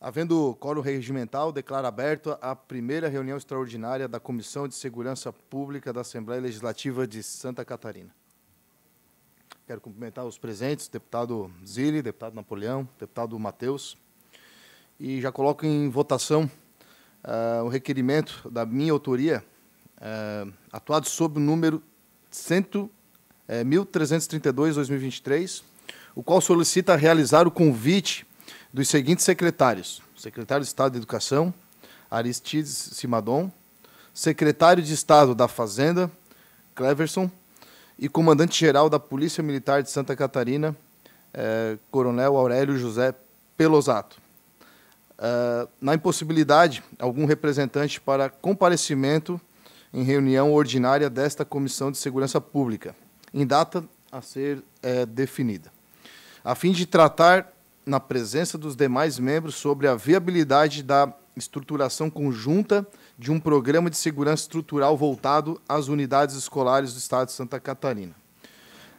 Havendo coro regimental, declaro aberto a primeira reunião extraordinária da Comissão de Segurança Pública da Assembleia Legislativa de Santa Catarina. Quero cumprimentar os presentes, deputado Zilli, deputado Napoleão, deputado Matheus, e já coloco em votação uh, um requerimento da minha autoria, uh, atuado sob o número 1332-2023, eh, o qual solicita realizar o convite dos seguintes secretários: secretário de Estado de Educação, Aristides Simadon, secretário de Estado da Fazenda, Cleverson, e comandante-geral da Polícia Militar de Santa Catarina, eh, Coronel Aurélio José Pelosato. Ah, na impossibilidade algum representante para comparecimento em reunião ordinária desta Comissão de Segurança Pública, em data a ser é, definida, a fim de tratar, na presença dos demais membros, sobre a viabilidade da estruturação conjunta de um programa de segurança estrutural voltado às unidades escolares do Estado de Santa Catarina.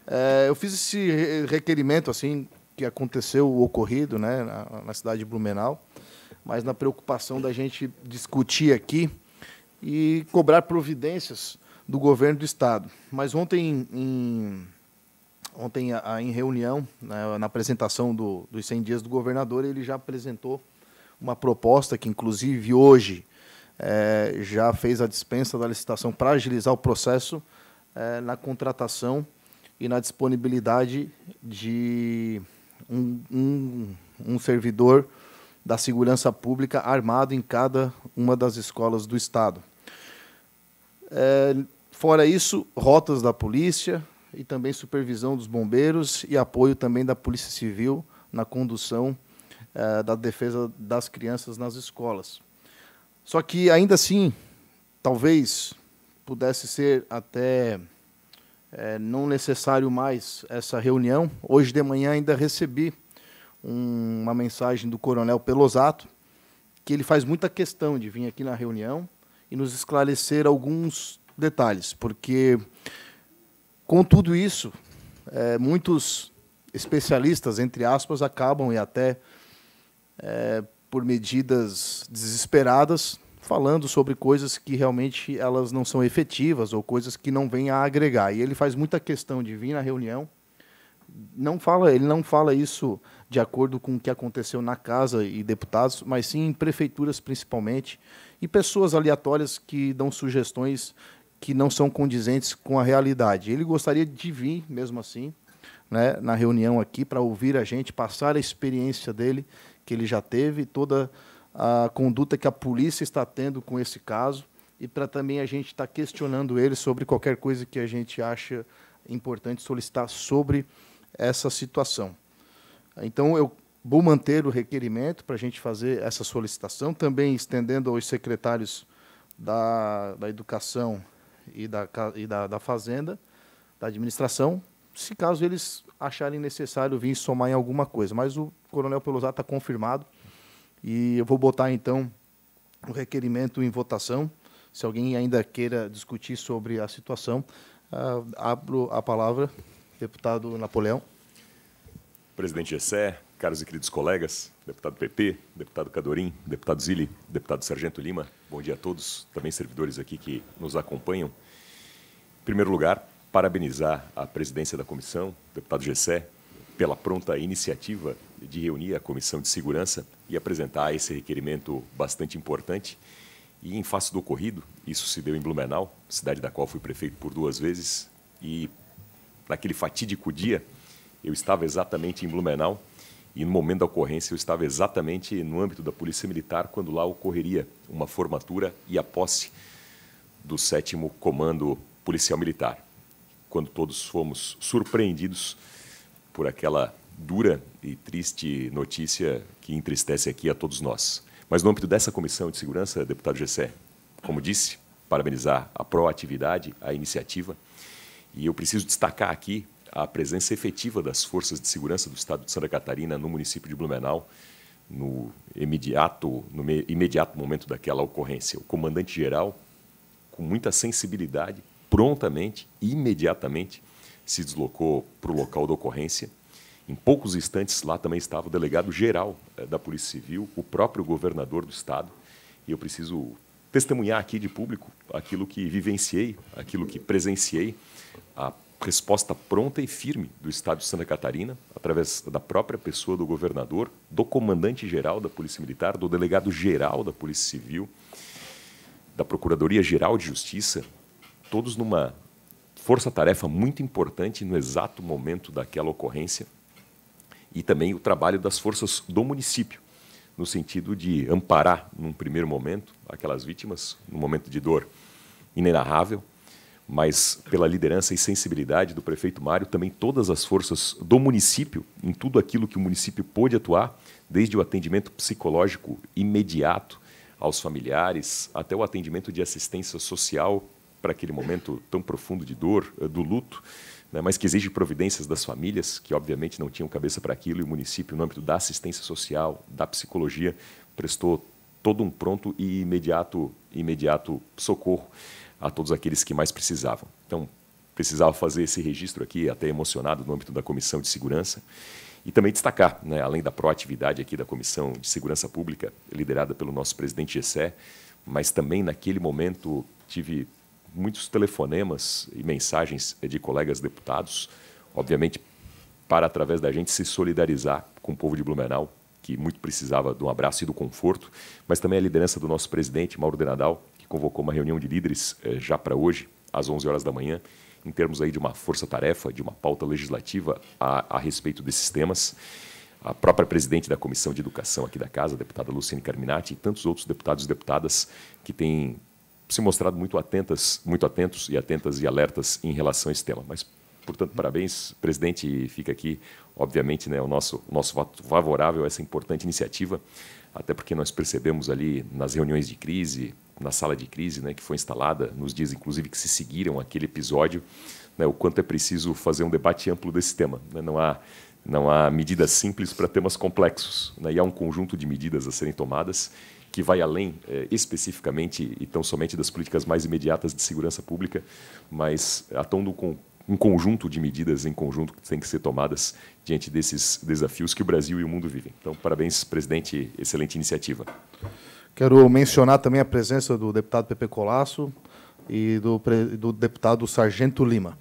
É, eu fiz esse requerimento assim que aconteceu o ocorrido, né, na, na cidade de Blumenau mas na preocupação da gente discutir aqui e cobrar providências do governo do Estado. Mas ontem, em, ontem em reunião, né, na apresentação do, dos 100 dias do governador, ele já apresentou uma proposta que, inclusive, hoje é, já fez a dispensa da licitação para agilizar o processo é, na contratação e na disponibilidade de um, um, um servidor da segurança pública armado em cada uma das escolas do Estado. É, fora isso, rotas da polícia e também supervisão dos bombeiros e apoio também da Polícia Civil na condução é, da defesa das crianças nas escolas. Só que, ainda assim, talvez pudesse ser até é, não necessário mais essa reunião. Hoje de manhã ainda recebi um, uma mensagem do Coronel Pelosato, que ele faz muita questão de vir aqui na reunião e nos esclarecer alguns detalhes, porque com tudo isso, é, muitos especialistas, entre aspas, acabam e até é, por medidas desesperadas falando sobre coisas que realmente elas não são efetivas ou coisas que não vêm a agregar. E ele faz muita questão de vir na reunião. Não fala, ele não fala isso de acordo com o que aconteceu na casa e deputados, mas sim em prefeituras principalmente, e pessoas aleatórias que dão sugestões que não são condizentes com a realidade. Ele gostaria de vir, mesmo assim, né, na reunião aqui para ouvir a gente, passar a experiência dele, que ele já teve, toda a conduta que a polícia está tendo com esse caso, e para também a gente estar tá questionando ele sobre qualquer coisa que a gente acha importante solicitar sobre essa situação. Então, eu vou manter o requerimento para a gente fazer essa solicitação, também estendendo aos secretários da, da Educação e, da, e da, da Fazenda, da Administração, se caso eles acharem necessário vir somar em alguma coisa. Mas o Coronel Pelosá está confirmado e eu vou botar, então, o requerimento em votação. Se alguém ainda queira discutir sobre a situação, uh, abro a palavra, deputado Napoleão presidente Gessé, caros e queridos colegas, deputado PP, deputado Cadorim, deputado Zilli, deputado Sargento Lima, bom dia a todos, também servidores aqui que nos acompanham. Em primeiro lugar, parabenizar a presidência da comissão, deputado Gessé, pela pronta iniciativa de reunir a comissão de segurança e apresentar esse requerimento bastante importante. E em face do ocorrido, isso se deu em Blumenau, cidade da qual fui prefeito por duas vezes, e naquele fatídico dia eu estava exatamente em Blumenau e no momento da ocorrência eu estava exatamente no âmbito da Polícia Militar quando lá ocorreria uma formatura e a posse do sétimo comando policial militar. Quando todos fomos surpreendidos por aquela dura e triste notícia que entristece aqui a todos nós. Mas no âmbito dessa comissão de segurança, deputado Gessé, como disse, parabenizar a proatividade, a iniciativa, e eu preciso destacar aqui a presença efetiva das forças de segurança do Estado de Santa Catarina no município de Blumenau no imediato, no imediato momento daquela ocorrência. O comandante-geral, com muita sensibilidade, prontamente, imediatamente, se deslocou para o local da ocorrência. Em poucos instantes, lá também estava o delegado-geral eh, da Polícia Civil, o próprio governador do Estado. E eu preciso testemunhar aqui de público aquilo que vivenciei, aquilo que presenciei, a resposta pronta e firme do Estado de Santa Catarina, através da própria pessoa do governador, do comandante-geral da Polícia Militar, do delegado-geral da Polícia Civil, da Procuradoria-Geral de Justiça, todos numa força-tarefa muito importante no exato momento daquela ocorrência, e também o trabalho das forças do município, no sentido de amparar, num primeiro momento, aquelas vítimas, num momento de dor inenarrável, mas pela liderança e sensibilidade do prefeito Mário, também todas as forças do município, em tudo aquilo que o município pôde atuar, desde o atendimento psicológico imediato aos familiares, até o atendimento de assistência social para aquele momento tão profundo de dor, eh, do luto, né, mas que exige providências das famílias, que obviamente não tinham cabeça para aquilo, e o município, no âmbito da assistência social, da psicologia, prestou todo um pronto e imediato, imediato socorro a todos aqueles que mais precisavam. Então, precisava fazer esse registro aqui, até emocionado, no âmbito da Comissão de Segurança. E também destacar, né, além da proatividade aqui da Comissão de Segurança Pública, liderada pelo nosso presidente Gessé, mas também naquele momento tive muitos telefonemas e mensagens eh, de colegas deputados, obviamente para, através da gente, se solidarizar com o povo de Blumenau, que muito precisava de um abraço e do conforto, mas também a liderança do nosso presidente, Mauro de Nadal, convocou uma reunião de líderes eh, já para hoje, às 11 horas da manhã, em termos aí de uma força-tarefa, de uma pauta legislativa a, a respeito desses temas. A própria presidente da Comissão de Educação aqui da Casa, a deputada Luciane Carminati, e tantos outros deputados e deputadas que têm se mostrado muito atentas, muito atentos e atentas e alertas em relação a esse tema. Mas, portanto, parabéns, presidente, fica aqui, obviamente, né, o nosso o nosso voto favorável a essa importante iniciativa, até porque nós percebemos ali nas reuniões de crise, na sala de crise, né, que foi instalada nos dias, inclusive, que se seguiram aquele episódio, né, o quanto é preciso fazer um debate amplo desse tema. Né? Não, há, não há medidas simples para temas complexos, né? e há um conjunto de medidas a serem tomadas que vai além eh, especificamente e tão somente das políticas mais imediatas de segurança pública, mas atuando com um conjunto de medidas em conjunto que têm que ser tomadas diante desses desafios que o Brasil e o mundo vivem. Então, parabéns, presidente, excelente iniciativa. Quero mencionar também a presença do deputado Pepe Colasso e do, do deputado Sargento Lima.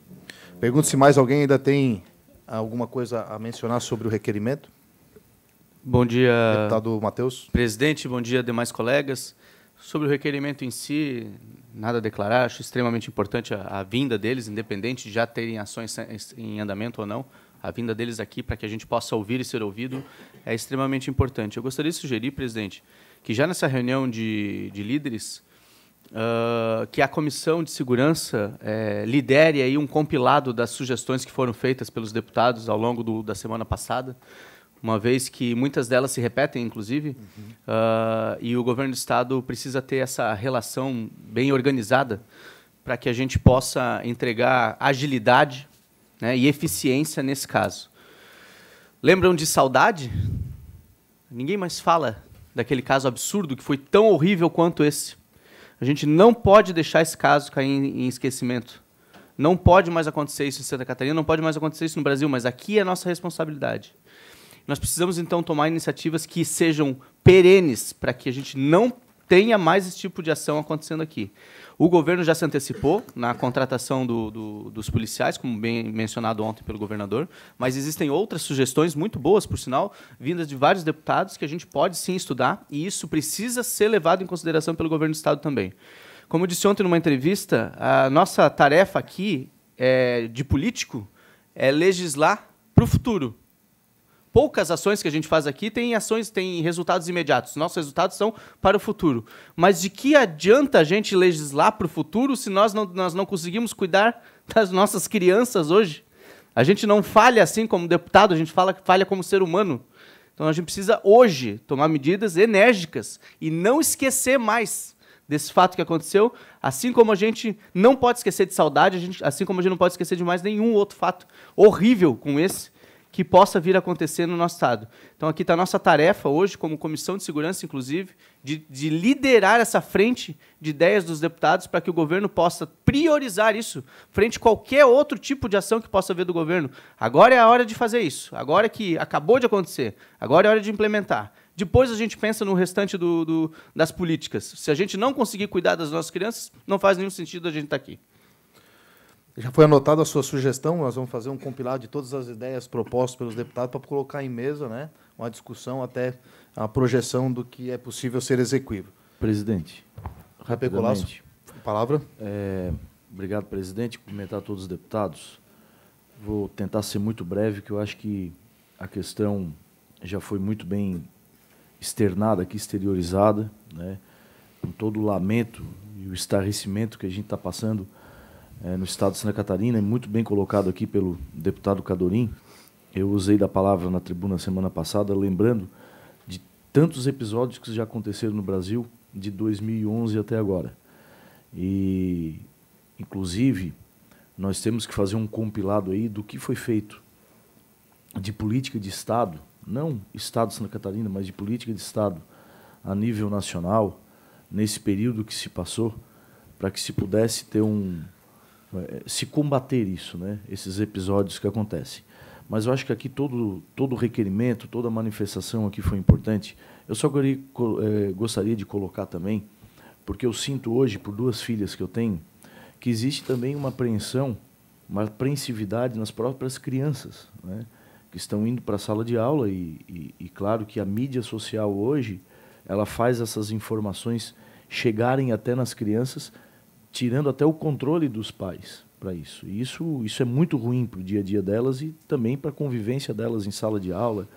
Pergunto se mais alguém ainda tem alguma coisa a mencionar sobre o requerimento. Bom dia, deputado Matheus. Presidente, bom dia, demais colegas. Sobre o requerimento em si, nada a declarar. Acho extremamente importante a, a vinda deles, independente de já terem ações em andamento ou não. A vinda deles aqui para que a gente possa ouvir e ser ouvido é extremamente importante. Eu gostaria de sugerir, presidente, que já nessa reunião de, de líderes, uh, que a Comissão de Segurança eh, lidere aí um compilado das sugestões que foram feitas pelos deputados ao longo do, da semana passada, uma vez que muitas delas se repetem, inclusive, uhum. uh, e o governo do Estado precisa ter essa relação bem organizada para que a gente possa entregar agilidade né, e eficiência nesse caso. Lembram de saudade? Ninguém mais fala daquele caso absurdo que foi tão horrível quanto esse. A gente não pode deixar esse caso cair em, esquecimento. Não pode mais acontecer isso em Santa Catarina, não pode mais acontecer isso no Brasil, mas aqui é a nossa responsabilidade. Nós precisamos, então, tomar iniciativas que sejam perenes para que a gente não tenha mais esse tipo de ação acontecendo aqui. O governo já se antecipou na contratação do, do, dos policiais, como bem mencionado ontem pelo governador, mas existem outras sugestões muito boas, por sinal, vindas de vários deputados que a gente pode sim estudar e isso precisa ser levado em consideração pelo governo do estado também. Como eu disse ontem numa entrevista, a nossa tarefa aqui é, de político é legislar para o futuro poucas ações que a gente faz aqui têm ações, têm resultados imediatos. Nossos resultados são para o futuro. Mas de que adianta a gente legislar para o futuro se nós não, nós não conseguimos cuidar das nossas crianças hoje? A gente não falha assim como deputado, a gente fala, falha como ser humano. Então a gente precisa hoje tomar medidas enérgicas e não esquecer mais desse fato que aconteceu, assim como a gente não pode esquecer de saudade, gente, assim como a gente não pode esquecer de mais nenhum outro fato horrível como esse, que possa vir a acontecer no nosso Estado. Então, aqui está a nossa tarefa hoje, como Comissão de Segurança, inclusive, de, de liderar essa frente de ideias dos deputados para que o governo possa priorizar isso frente a qualquer outro tipo de ação que possa haver do governo. Agora é a hora de fazer isso. Agora que acabou de acontecer, agora é a hora de implementar. Depois a gente pensa no restante do, do, das políticas. Se a gente não conseguir cuidar das nossas crianças, não faz nenhum sentido a gente estar tá aqui. Já foi anotada a sua sugestão, nós vamos fazer um compilado de todas as ideias propostas pelos deputados para colocar em mesa né, uma discussão até a projeção do que é possível ser execuível. Presidente, rapidamente. Palavra. É, obrigado, presidente. Cumprimentar todos os deputados. Vou tentar ser muito breve, que eu acho que a questão já foi muito bem externada aqui, exteriorizada, né? com todo o lamento e o estarrecimento que a gente está passando é, no estado de Santa Catarina, é muito bem colocado aqui pelo deputado Cadorim. Eu usei da palavra na tribuna semana passada, lembrando de tantos episódios que já aconteceram no Brasil de 2011 até agora. E, inclusive, nós temos que fazer um compilado aí do que foi feito de política de Estado, não Estado de Santa Catarina, mas de política de Estado a nível nacional, nesse período que se passou, para que se pudesse ter um, se combater isso, né? esses episódios que acontecem. Mas eu acho que aqui todo, todo requerimento, toda manifestação aqui foi importante. Eu só gostaria, eh, gostaria de colocar também, porque eu sinto hoje, por duas filhas que eu tenho, que existe também uma apreensão, uma apreensividade nas próprias crianças, né? que estão indo para a sala de aula e, e, e, claro que a mídia social hoje ela faz essas informações chegarem até nas crianças tirando até o controle dos pais para isso. E isso, isso é muito ruim para o dia a dia delas e também para a convivência delas em sala de aula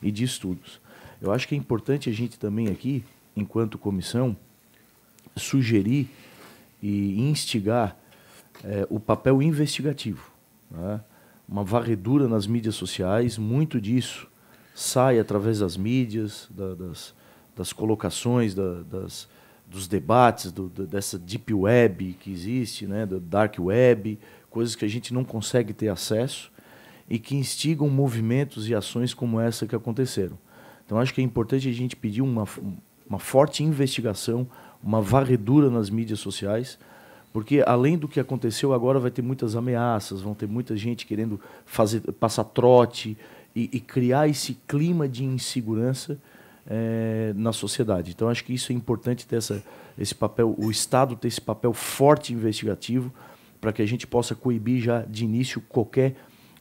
e de estudos. Eu acho que é importante a gente também aqui, enquanto comissão, sugerir e instigar é, o papel investigativo. Né? Uma varredura nas mídias sociais, muito disso sai através das mídias, da, das, das colocações, da, das, dos debates, do, do, dessa deep web que existe, né, do dark web, coisas que a gente não consegue ter acesso e que instigam movimentos e ações como essa que aconteceram. Então acho que é importante a gente pedir uma, uma forte investigação, uma varredura nas mídias sociais, porque além do que aconteceu agora vai ter muitas ameaças, vão ter muita gente querendo fazer passar trote e, e criar esse clima de insegurança é, na sociedade. Então, acho que isso é importante ter essa, esse papel, o Estado ter esse papel forte investigativo para que a gente possa coibir já de início qualquer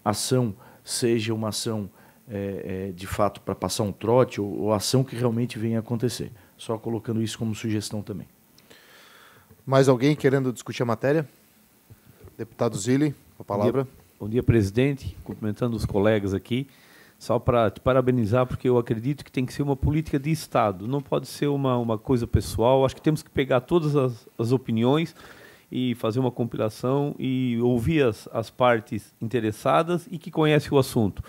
ação, seja uma ação é, é, de fato para passar um trote ou, ou ação que realmente venha acontecer. Só colocando isso como sugestão também. Mais alguém querendo discutir a matéria? Deputado Zilli, a palavra. Bom dia, bom dia presidente. Cumprimentando os colegas aqui só para te parabenizar, porque eu acredito que tem que ser uma política de Estado, não pode ser uma, uma coisa pessoal. Acho que temos que pegar todas as, as opiniões e fazer uma compilação e ouvir as, as partes interessadas e que conhecem o assunto.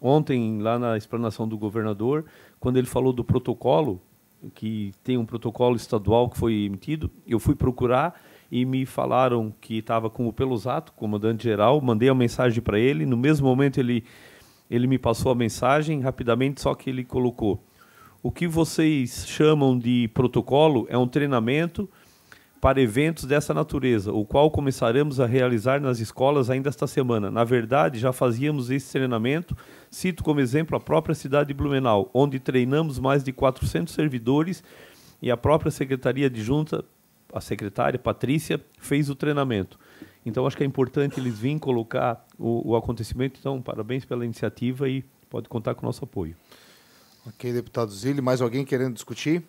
Ontem, lá na explanação do governador, quando ele falou do protocolo, que tem um protocolo estadual que foi emitido, eu fui procurar e me falaram que estava com o Pelosato, comandante-geral, mandei a mensagem para ele, no mesmo momento ele ele me passou a mensagem rapidamente, só que ele colocou: o que vocês chamam de protocolo é um treinamento para eventos dessa natureza, o qual começaremos a realizar nas escolas ainda esta semana. Na verdade, já fazíamos esse treinamento, cito como exemplo a própria cidade de Blumenau, onde treinamos mais de 400 servidores e a própria secretaria adjunta, a secretária Patrícia, fez o treinamento. Então, acho que é importante eles virem colocar o, o acontecimento. Então, parabéns pela iniciativa e pode contar com o nosso apoio. Ok, deputado Zilli, mais alguém querendo discutir?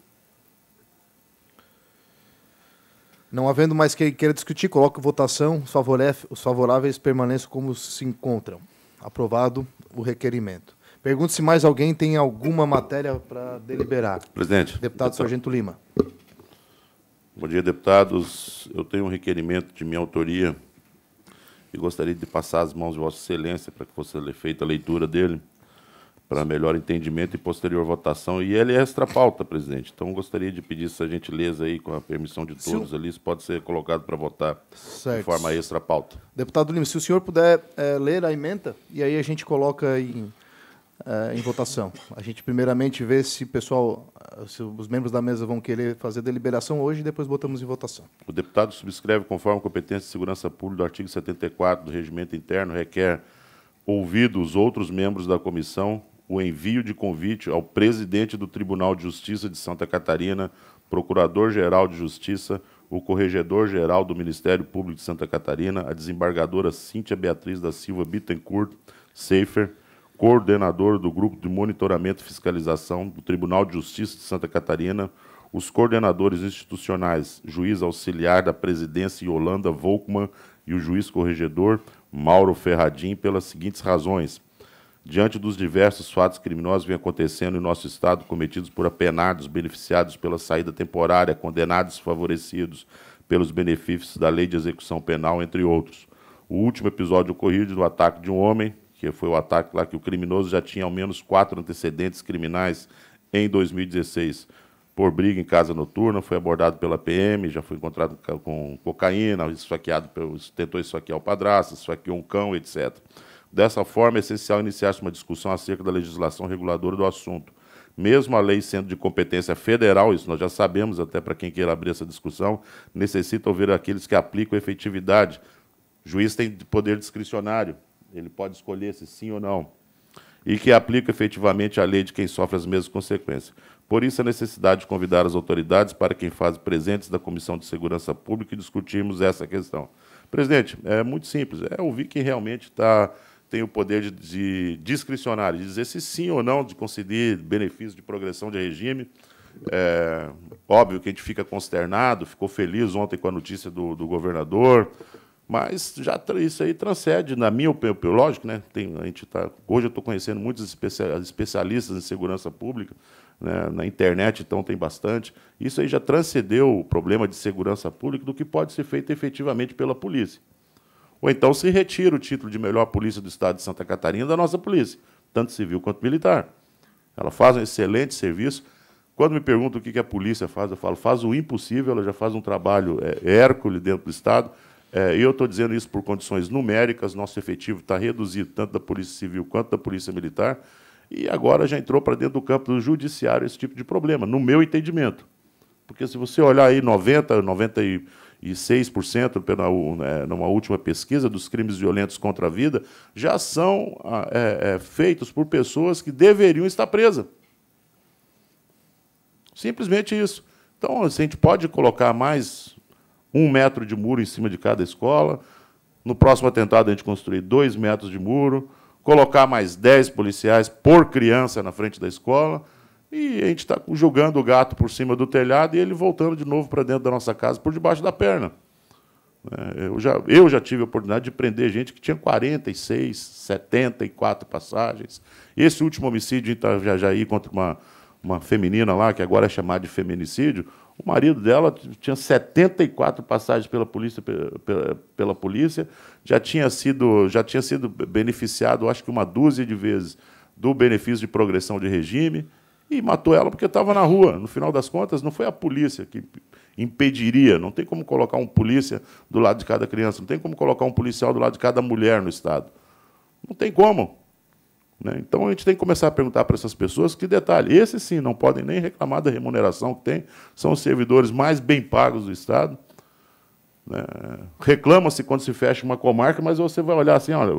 Não havendo mais quem queira discutir, coloco votação. Os favoráveis permaneçam como se encontram. Aprovado o requerimento. Pergunto se mais alguém tem alguma matéria para deliberar. Presidente. Deputado deputado. Sargento Lima. Bom dia, deputados. Eu tenho um requerimento de minha autoria e gostaria de passar as mãos de Vossa Excelência para que fosse feita a leitura dele para melhor entendimento e posterior votação. E ele é extra pauta, presidente. Então gostaria de pedir essa gentileza aí, com a permissão de todos ali, isso pode ser colocado para votar certo. de forma extra pauta. Deputado Lima, se o senhor puder é, ler a emenda, e aí a gente coloca em uh, em votação. A gente primeiramente vê se pessoal, eh, se os membros da mesa vão querer fazer deliberação hoje e depois botamos em votação. O deputado subscreve conforme a competência de segurança pública do artigo 74 do regimento interno requer ouvido os outros membros da comissão o envio de convite ao presidente do Tribunal de Justiça de Santa Catarina, procurador-geral de Justiça, o corregedor-geral do Ministério Público de Santa Catarina, a desembargadora Cíntia Beatriz da Silva Bittencourt Seifer, coordenador do Grupo de Monitoramento e Fiscalização do Tribunal de Justiça de Santa Catarina, os coordenadores institucionais, juiz auxiliar da presidência Yolanda Volkman e o juiz corregedor Mauro Ferradin, pelas seguintes razões. Diante dos diversos fatos criminosos que vêm acontecendo em nosso Estado, cometidos por apenados, beneficiados pela saída temporária, condenados favorecidos pelos benefícios da Lei de Execução Penal, entre outros. O último episódio ocorrido do ataque de um homem que foi o ataque lá que o criminoso já tinha ao menos quatro antecedentes criminais em 2016 por briga em casa noturna, foi abordado pela PM, já foi encontrado com cocaína, esfaqueado pelo, tentou esfaquear o padrasto, esfaqueou um cão, etc. Dessa forma, é essencial iniciar-se uma discussão acerca da legislação reguladora do assunto. Mesmo a lei sendo de competência federal, isso nós já sabemos, até para quem queira abrir essa discussão, necessita ouvir aqueles que aplicam efetividade. O juiz tem poder discricionário, ele pode escolher se sim ou não. E que aplica efetivamente a lei de quem sofre as mesmas consequências. Por isso, a necessidade de convidar as autoridades para quem faz presentes da Comissão de Segurança Pública e discutirmos essa questão. Presidente, é muito simples. É ouvir quem realmente está tem o poder de, de discricionário, de dizer se sim ou não, de conceder benefício de progressão de regime. É, óbvio que a gente fica consternado, ficou feliz ontem com a notícia do, do governador, mas já isso aí transcende, na minha opinião, lógico, né? Tem, a gente tá, hoje eu estou conhecendo muitos especialistas em segurança pública, né? na internet, então tem bastante. Isso aí já transcendeu o problema de segurança pública do que pode ser feito efetivamente pela polícia. Ou então se retira o título de melhor polícia do estado de Santa Catarina da nossa polícia, tanto civil quanto militar. Ela faz um excelente serviço. Quando me perguntam o que a polícia faz, eu falo, faz o impossível, ela já faz um trabalho é, hércule dentro do Estado. É, eu estou dizendo isso por condições numéricas, nosso efetivo está reduzido, tanto da Polícia Civil quanto da Polícia Militar, e agora já entrou para dentro do campo do judiciário esse tipo de problema, no meu entendimento. Porque se você olhar aí 90, 96% pela, né, numa última pesquisa dos crimes violentos contra a vida, já são ah, é, é, feitos por pessoas que deveriam estar presas. Simplesmente isso. Então, a gente pode colocar mais um metro de muro em cima de cada escola. No próximo atentado, a gente construir dois metros de muro, colocar mais dez policiais por criança na frente da escola. E a gente está jogando o gato por cima do telhado e ele voltando de novo para dentro da nossa casa, por debaixo da perna. É, eu já, eu já tive a oportunidade de prender gente que tinha 46, 74 passagens. Esse último homicídio em Itajajaí contra uma, uma feminina lá, que agora é chamada de feminicídio, o marido dela tinha 74 passagens pela polícia, pela, pela, polícia, já tinha sido já tinha sido beneficiado, acho que uma dúzia de vezes do benefício de progressão de regime e matou ela porque estava na rua. No final das contas, não foi a polícia que impediria. Não tem como colocar um polícia do lado de cada criança, não tem como colocar um policial do lado de cada mulher no estado. Não tem como. Né? Então a gente tem que começar a perguntar para essas pessoas que detalhe, esses sim não podem nem reclamar da remuneração que tem, são os servidores mais bem pagos do Estado. Né? Reclama-se quando se fecha uma comarca, mas você vai olhar assim: olha,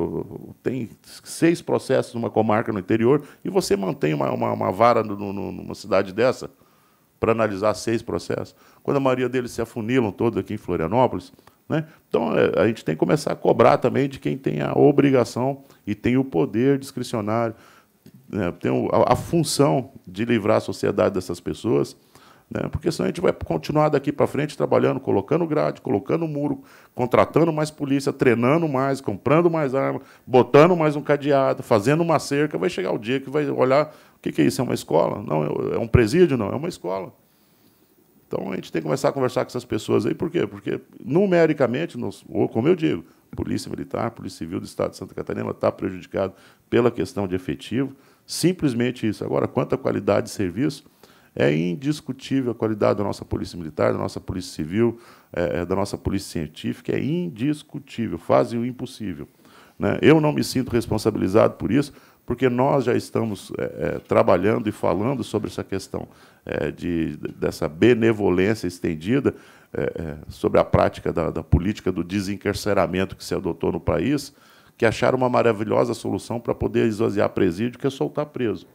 tem seis processos numa comarca no interior e você mantém uma, uma, uma vara no, no, numa cidade dessa para analisar seis processos. Quando a maioria deles se afunilam todos aqui em Florianópolis, né? Então, é, a gente tem que começar a cobrar também de quem tem a obrigação e tem o poder discricionário, né? tem a, função de livrar a sociedade dessas pessoas, né? porque senão a gente vai continuar daqui para frente trabalhando, colocando grade, colocando muro, contratando mais polícia, treinando mais, comprando mais arma, botando mais um cadeado, fazendo uma cerca. Vai chegar o dia que vai olhar: o que, que é isso? É uma escola? Não, é, é um presídio? Não, é uma escola. Então a gente tem que começar a conversar com essas pessoas aí, por quê? Porque numericamente, ou como eu digo, Polícia Militar, Polícia Civil do Estado de Santa Catarina está prejudicado pela questão de efetivo, simplesmente isso. Agora, quanto à qualidade de serviço, é indiscutível a qualidade da nossa Polícia Militar, da nossa Polícia Civil, é, é da nossa Polícia Científica, é indiscutível, fazem o impossível. Né? Eu não me sinto responsabilizado por isso, porque nós já estamos é, é, trabalhando e falando sobre essa questão é, de, dessa benevolência estendida, é, é, sobre a prática da, da, política do desencarceramento que se adotou no país, que acharam uma maravilhosa solução para poder esvaziar presídio, que é soltar preso.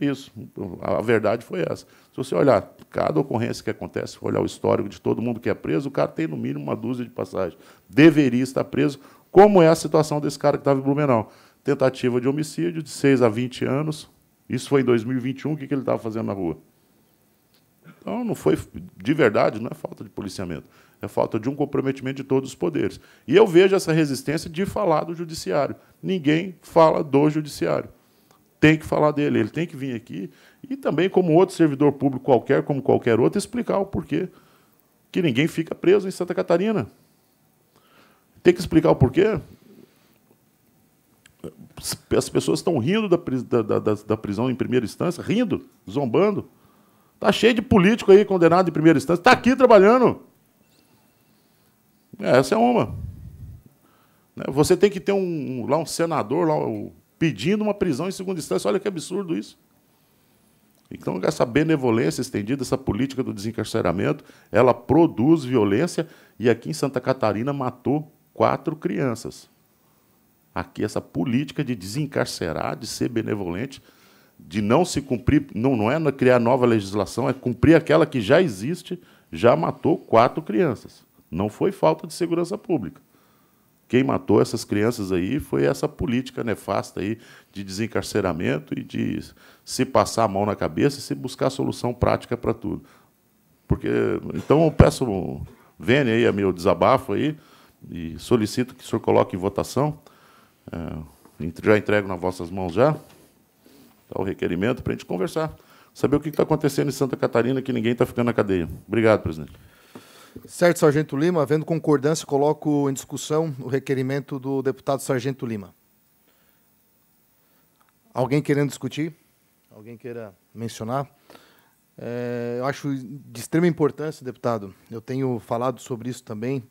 Isso, a verdade foi essa. Se você olhar cada ocorrência que acontece, olhar o histórico de todo mundo que é preso, o cara tem no mínimo uma dúzia de passagens. Deveria estar preso, como é a situação desse cara que estava em Blumenau. Tentativa de homicídio de 6 a 20 anos. Isso foi em 2021. O que, que ele estava fazendo na rua? Então, não foi de verdade, não é falta de policiamento, é falta de um comprometimento de todos os poderes. E eu vejo essa resistência de falar do judiciário. Ninguém fala do judiciário. Tem que falar dele, ele tem que vir aqui e também, como outro servidor público qualquer, como qualquer outro, explicar o porquê que ninguém fica preso em Santa Catarina. Tem que explicar o porquê as pessoas estão rindo da, da, da, da, prisão em primeira instância, rindo, zombando. Tá cheio de político aí condenado em primeira instância, está aqui trabalhando. É, essa é uma. Né? Você tem que ter um, lá um senador lá, pedindo uma prisão em segunda instância. Olha que absurdo isso. Então, essa benevolência estendida, essa política do desencarceramento, ela produz violência e aqui em Santa Catarina matou quatro crianças aqui essa política de desencarcerar, de ser benevolente, de não se cumprir, não, não é criar nova legislação, é cumprir aquela que já existe, já matou quatro crianças. Não foi falta de segurança pública. Quem matou essas crianças aí foi essa política nefasta aí de desencarceramento e de se passar a mão na cabeça e se buscar solução prática para tudo. Porque então eu peço venha aí a meu desabafo aí e solicito que o senhor coloque em votação é, já entrego nas vossas mãos já tá, o requerimento para a gente conversar, saber o que está acontecendo em Santa Catarina, que ninguém está ficando na cadeia. Obrigado, presidente. Certo, Sargento Lima. Havendo concordância, coloco em discussão o requerimento do deputado Sargento Lima. Alguém querendo discutir? Alguém queira mencionar? É, eu acho de extrema importância, deputado. Eu tenho falado sobre isso também,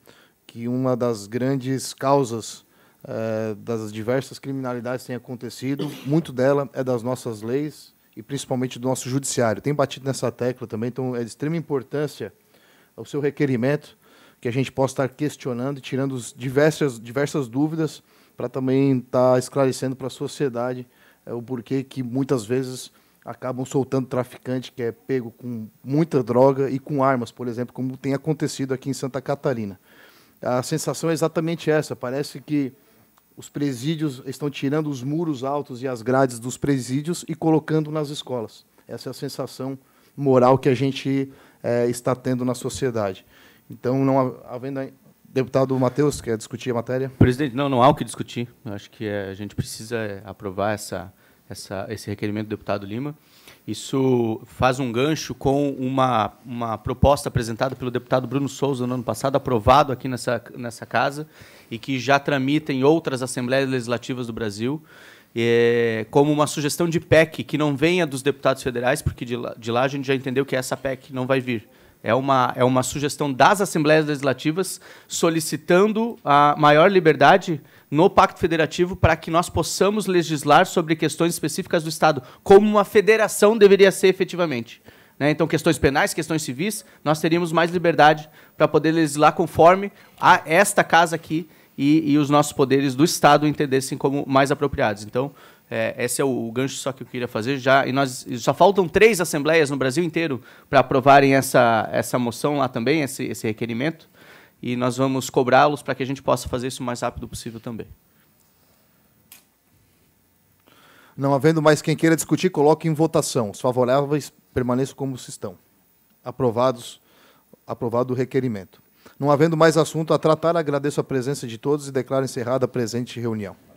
que uma das grandes causas é, das diversas criminalidades têm acontecido, muito dela é das nossas leis e principalmente do nosso judiciário. Tem batido nessa tecla também, então é de extrema importância o seu requerimento que a gente possa estar questionando e tirando diversas, diversas dúvidas para também estar esclarecendo para a sociedade é, o porquê que muitas vezes acabam soltando traficante que é pego com muita droga e com armas, por exemplo, como tem acontecido aqui em Santa Catarina. A sensação é exatamente essa, parece que os presídios estão tirando os muros altos e as grades dos presídios e colocando nas escolas. Essa é a sensação moral que a gente é, está tendo na sociedade. Então, não havendo Deputado Matheus, quer discutir a matéria? Presidente, não, não há o que discutir. Eu acho que eh, a gente precisa eh, aprovar essa, essa, esse requerimento do deputado Lima. Isso faz um gancho com uma, uma proposta apresentada pelo deputado Bruno Souza no ano passado, aprovado aqui nessa, nessa casa, e que já tramita em outras assembleias legislativas do Brasil, é, como uma sugestão de PEC que não venha dos deputados federais, porque de lá, de lá a gente já entendeu que essa PEC não vai vir. É uma, é uma sugestão das assembleias legislativas solicitando a maior liberdade no Pacto Federativo para que nós possamos legislar sobre questões específicas do Estado, como uma federação deveria ser efetivamente. Né? Então, questões penais, questões civis, nós teríamos mais liberdade para poder legislar conforme a esta casa aqui e, e os nossos poderes do Estado entendessem como mais apropriados. Então, é, esse é o, o, gancho só que eu queria fazer já. E nós só faltam três assembleias no Brasil inteiro para aprovarem essa, essa moção lá também, esse, esse requerimento e nós vamos cobrá-los para que a gente possa fazer isso o mais rápido possível também. Não havendo mais quem queira discutir, coloque em votação. Os favoráveis permaneçam como se estão. Aprovados, aprovado o requerimento. Não havendo mais assunto a tratar, agradeço a presença de todos e declaro encerrada a presente reunião.